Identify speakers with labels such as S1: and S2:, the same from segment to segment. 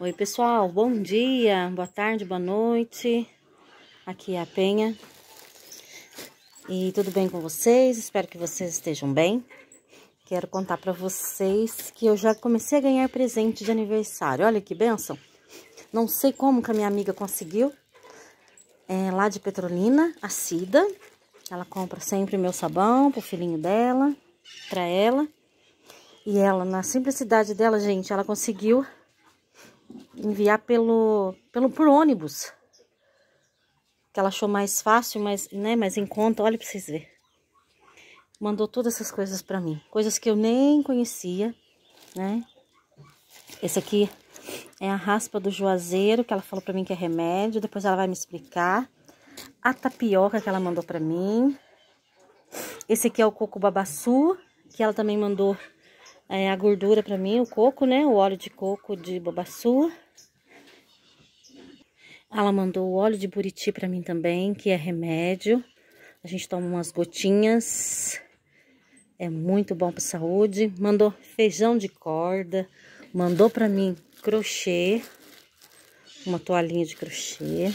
S1: Oi, pessoal, bom dia, boa tarde, boa noite. Aqui é a Penha. E tudo bem com vocês? Espero que vocês estejam bem. Quero contar para vocês que eu já comecei a ganhar presente de aniversário. Olha que benção! Não sei como que a minha amiga conseguiu. É lá de Petrolina, a Cida. Ela compra sempre meu sabão pro filhinho dela, para ela. E ela, na simplicidade dela, gente, ela conseguiu enviar pelo, pelo por ônibus. Que ela achou mais fácil, mas, né, mais em conta, olha pra vocês verem. Mandou todas essas coisas pra mim, coisas que eu nem conhecia, né? Esse aqui é a raspa do juazeiro, que ela falou pra mim que é remédio, depois ela vai me explicar. A tapioca que ela mandou pra mim. Esse aqui é o coco babaçu, que ela também mandou é, a gordura pra mim, o coco, né? O óleo de coco de babassu ela mandou o óleo de buriti para mim também, que é remédio. A gente toma umas gotinhas. É muito bom para saúde. Mandou feijão de corda. Mandou para mim crochê. Uma toalhinha de crochê.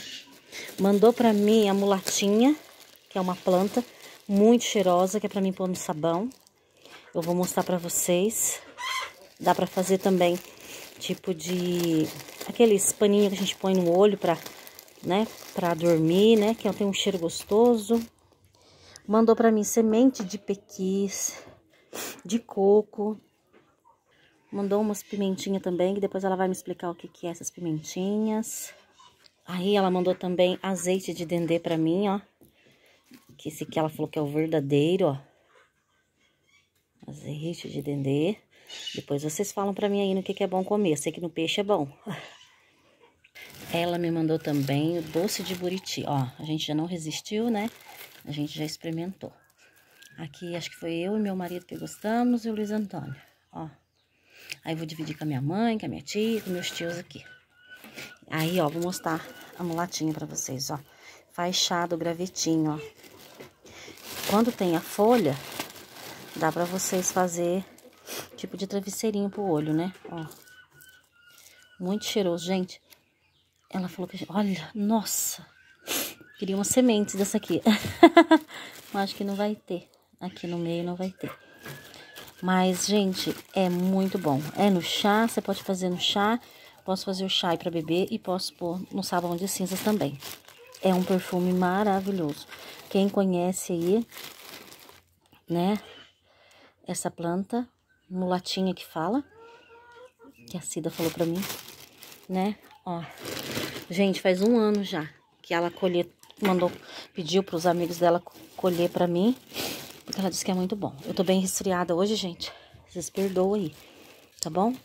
S1: Mandou para mim a mulatinha, que é uma planta muito cheirosa, que é para mim pôr no sabão. Eu vou mostrar para vocês. Dá para fazer também tipo de aqueles paninhos que a gente põe no olho para né, para dormir, né, que tem um cheiro gostoso. Mandou para mim semente de pequis, de coco. Mandou umas pimentinhas também, que depois ela vai me explicar o que que é essas pimentinhas. Aí ela mandou também azeite de dendê para mim, ó. Que esse aqui ela falou que é o verdadeiro, ó. Azeite de dendê. Depois vocês falam para mim aí no que, que é bom comer. Sei que no peixe é bom. Ela me mandou também o doce de buriti. Ó, a gente já não resistiu, né? A gente já experimentou. Aqui, acho que foi eu e meu marido que gostamos e o Luiz Antônio. Ó. Aí, vou dividir com a minha mãe, com a minha tia, com meus tios aqui. Aí, ó, vou mostrar a mulatinha pra vocês, ó. Faixado, gravetinho, ó. Quando tem a folha, dá pra vocês fazer Tipo de travesseirinho pro olho, né? Ó. Muito cheiroso, gente. Ela falou que... Olha, nossa! Queria umas sementes dessa aqui. Mas acho que não vai ter. Aqui no meio não vai ter. Mas, gente, é muito bom. É no chá, você pode fazer no chá. Posso fazer o chá para beber e posso pôr no sabão de cinzas também. É um perfume maravilhoso. Quem conhece aí, né, essa planta, mulatinha que fala, que a Cida falou pra mim, né? Ó, gente, faz um ano já que ela colher, mandou, pediu pros amigos dela colher pra mim, porque ela disse que é muito bom. Eu tô bem resfriada hoje, gente, vocês perdoam aí, tá bom?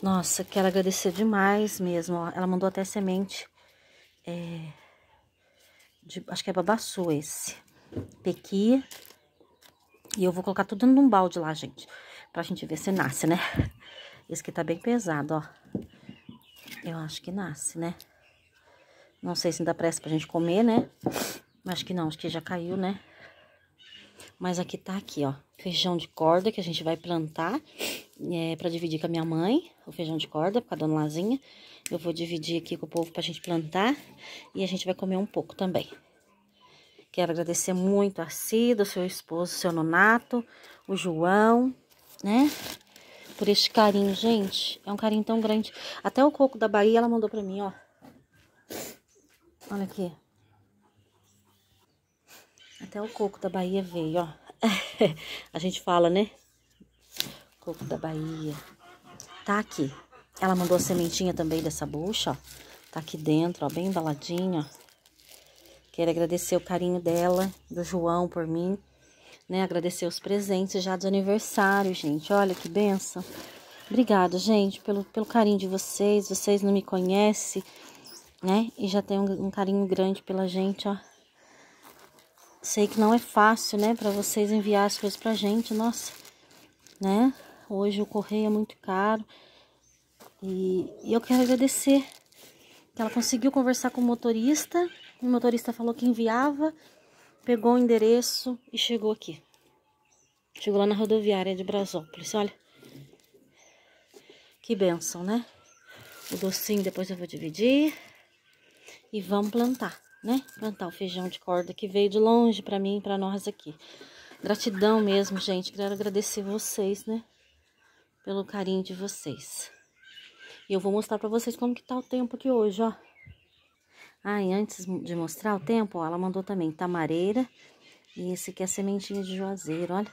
S1: Nossa, quero agradecer demais mesmo, ó, ela mandou até semente, é, de, acho que é babaçu esse, pequi, e eu vou colocar tudo num balde lá, gente. Pra gente ver se nasce, né? Esse aqui tá bem pesado, ó. Eu acho que nasce, né? Não sei se ainda presta pra gente comer, né? Acho que não, acho que já caiu, né? Mas aqui tá aqui, ó. Feijão de corda que a gente vai plantar é, pra dividir com a minha mãe. O feijão de corda, com a dona Lazinha. Eu vou dividir aqui com o povo pra gente plantar. E a gente vai comer um pouco também. Quero agradecer muito a Cida, o seu esposo, o seu Nonato, o João né? Por este carinho, gente. É um carinho tão grande. Até o coco da Bahia ela mandou pra mim, ó. Olha aqui. Até o coco da Bahia veio, ó. A gente fala, né? Coco da Bahia. Tá aqui. Ela mandou a sementinha também dessa bucha, ó. Tá aqui dentro, ó, bem embaladinha, ó. Quero agradecer o carinho dela, do João por mim né? Agradecer os presentes já dos aniversário, gente. Olha que benção. Obrigada, gente, pelo, pelo carinho de vocês. Vocês não me conhecem, né? E já tem um, um carinho grande pela gente, ó. Sei que não é fácil, né, para vocês enviar as coisas pra gente, nossa, né? Hoje o correio é muito caro. E, e eu quero agradecer que ela conseguiu conversar com o motorista. O motorista falou que enviava pegou o endereço e chegou aqui. Chegou lá na rodoviária de Brasópolis, olha. Que benção, né? O docinho depois eu vou dividir. E vamos plantar, né? Plantar o feijão de corda que veio de longe para mim e pra nós aqui. Gratidão mesmo, gente. Quero agradecer vocês, né? Pelo carinho de vocês. E eu vou mostrar para vocês como que tá o tempo aqui hoje, ó. Ah, e antes de mostrar o tempo, ó, ela mandou também tamareira. E esse aqui é a sementinha de juazeiro, olha.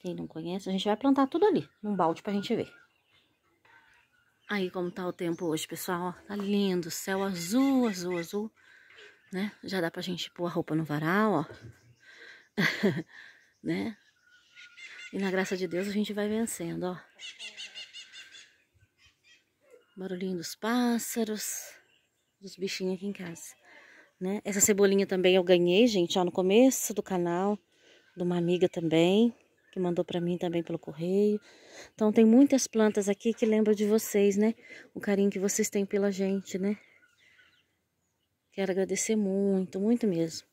S1: Quem não conhece, a gente vai plantar tudo ali, num balde pra gente ver. Aí como tá o tempo hoje, pessoal, ó, tá lindo, céu azul, azul, azul, né? Já dá pra gente pôr a roupa no varal, ó, né? E na graça de Deus a gente vai vencendo, ó. Barulhinho dos pássaros dos bichinhos aqui em casa, né? Essa cebolinha também eu ganhei, gente, ó, no começo do canal, de uma amiga também, que mandou para mim também pelo correio. Então, tem muitas plantas aqui que lembram de vocês, né? O carinho que vocês têm pela gente, né? Quero agradecer muito, muito mesmo.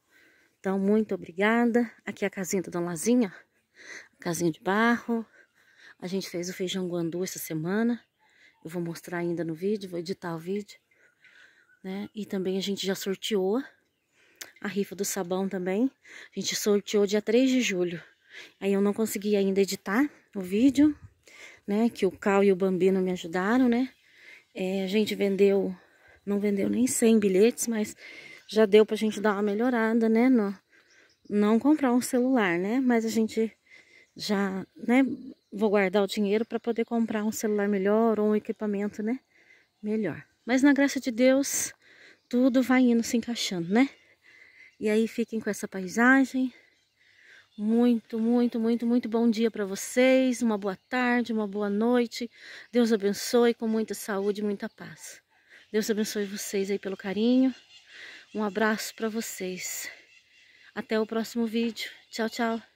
S1: Então, muito obrigada. Aqui é a casinha da Dona Lazinha, casinha de barro. A gente fez o feijão guandu essa semana. Eu vou mostrar ainda no vídeo, vou editar o vídeo né? E também a gente já sorteou a rifa do sabão também. A gente sorteou dia 3 de julho. Aí eu não consegui ainda editar o vídeo, né? Que o Cal e o Bambino me ajudaram, né? É, a gente vendeu, não vendeu nem 100 bilhetes, mas já deu pra gente dar uma melhorada, né? No, não comprar um celular, né? Mas a gente já, né? Vou guardar o dinheiro para poder comprar um celular melhor ou um equipamento, né? Melhor. Mas na graça de Deus, tudo vai indo se encaixando, né? E aí fiquem com essa paisagem. Muito, muito, muito, muito bom dia para vocês. Uma boa tarde, uma boa noite. Deus abençoe com muita saúde e muita paz. Deus abençoe vocês aí pelo carinho. Um abraço para vocês. Até o próximo vídeo. Tchau, tchau.